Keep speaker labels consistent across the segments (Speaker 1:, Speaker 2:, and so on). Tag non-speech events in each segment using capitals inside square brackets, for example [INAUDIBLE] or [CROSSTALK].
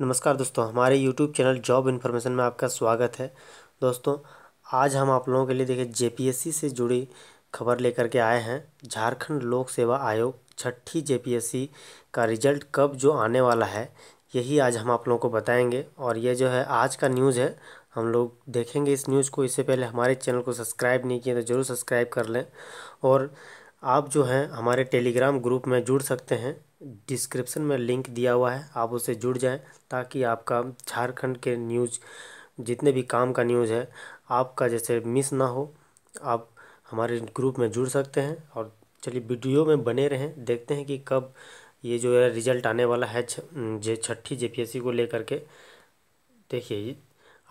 Speaker 1: नमस्कार दोस्तों हमारे यूट्यूब चैनल जॉब इन्फॉर्मेशन में आपका स्वागत है दोस्तों आज हम आप लोगों के लिए देखिए जेपीएससी से जुड़ी खबर लेकर के आए हैं झारखंड लोक सेवा आयोग छठी जेपीएससी का रिजल्ट कब जो आने वाला है यही आज हम आप लोगों को बताएंगे और ये जो है आज का न्यूज़ है हम लोग देखेंगे इस न्यूज़ को इससे पहले हमारे चैनल को सब्सक्राइब नहीं किया तो ज़रूर सब्सक्राइब कर लें और आप जो है हमारे टेलीग्राम ग्रुप में जुड़ सकते हैं डिस्क्रिप्शन में लिंक दिया हुआ है आप उसे जुड़ जाएं ताकि आपका झारखंड के न्यूज़ जितने भी काम का न्यूज़ है आपका जैसे मिस ना हो आप हमारे ग्रुप में जुड़ सकते हैं और चलिए वीडियो में बने रहें देखते हैं कि कब ये जो है रिजल्ट आने वाला है जे छठी जे को लेकर के देखिए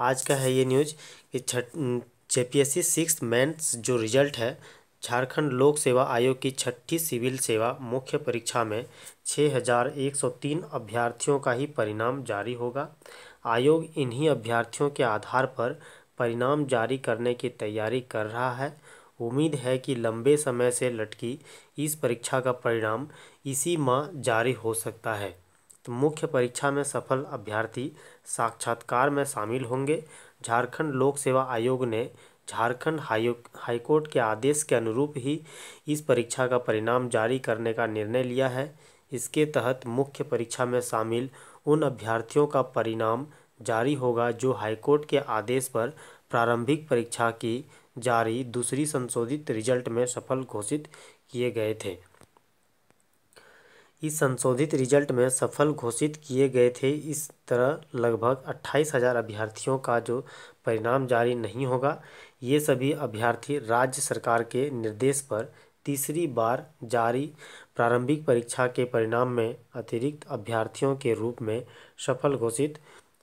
Speaker 1: आज का है ये न्यूज़ कि छठ सी सिक्स मैंस जो रिजल्ट है झारखंड लोक सेवा आयोग की छठी सिविल सेवा मुख्य परीक्षा में 6103 हज़ार एक सौ तीन अभ्यर्थियों का ही परिणाम जारी होगा आयोग इन्हीं अभ्यर्थियों के आधार पर परिणाम जारी करने की तैयारी कर रहा है उम्मीद है कि लंबे समय से लटकी इस परीक्षा का परिणाम इसी माह जारी हो सकता है तो मुख्य परीक्षा में सफल अभ्यर्थी साक्षात्कार में शामिल होंगे झारखंड लोक सेवा आयोग ने झारखंड हाई हाईकोर्ट के आदेश के अनुरूप ही इस परीक्षा का परिणाम जारी करने का निर्णय लिया है इसके तहत मुख्य परीक्षा में शामिल उन अभ्यर्थियों का परिणाम जारी होगा जो हाईकोर्ट के आदेश पर प्रारंभिक परीक्षा की जारी दूसरी संशोधित रिजल्ट में सफल घोषित किए गए थे इस संशोधित रिजल्ट में सफल घोषित किए गए थे इस तरह लगभग अट्ठाईस हज़ार अभ्यर्थियों का जो परिणाम जारी नहीं होगा ये सभी अभ्यर्थी राज्य सरकार के निर्देश पर तीसरी बार जारी प्रारंभिक परीक्षा के परिणाम में अतिरिक्त अभ्यर्थियों के रूप में सफल घोषित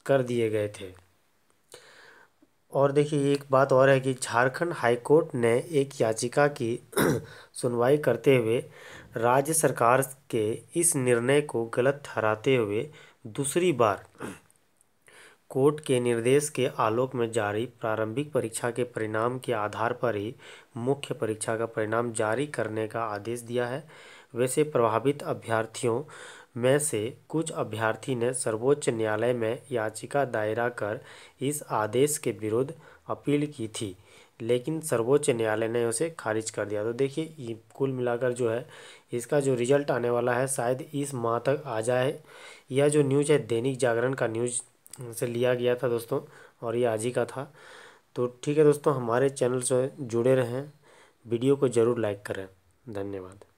Speaker 1: कर दिए गए थे और देखिए एक बात और है कि झारखंड हाईकोर्ट ने एक याचिका की [CLEARS THROAT] सुनवाई करते हुए राज्य सरकार के इस निर्णय को गलत ठहराते हुए दूसरी बार [CLEARS THROAT] कोर्ट के निर्देश के आलोक में जारी प्रारंभिक परीक्षा के परिणाम के आधार पर ही मुख्य परीक्षा का परिणाम जारी करने का आदेश दिया है वैसे प्रभावित अभ्यर्थियों में से कुछ अभ्यर्थी ने सर्वोच्च न्यायालय में याचिका दायरा कर इस आदेश के विरुद्ध अपील की थी लेकिन सर्वोच्च न्यायालय ने उसे खारिज कर दिया तो देखिए ये कुल मिलाकर जो है इसका जो रिजल्ट आने वाला है शायद इस माह तक आ जाए यह जो न्यूज़ है दैनिक जागरण का न्यूज़ से लिया गया था दोस्तों और ये आज ही का था तो ठीक है दोस्तों हमारे चैनल से जुड़े रहें वीडियो को ज़रूर लाइक करें धन्यवाद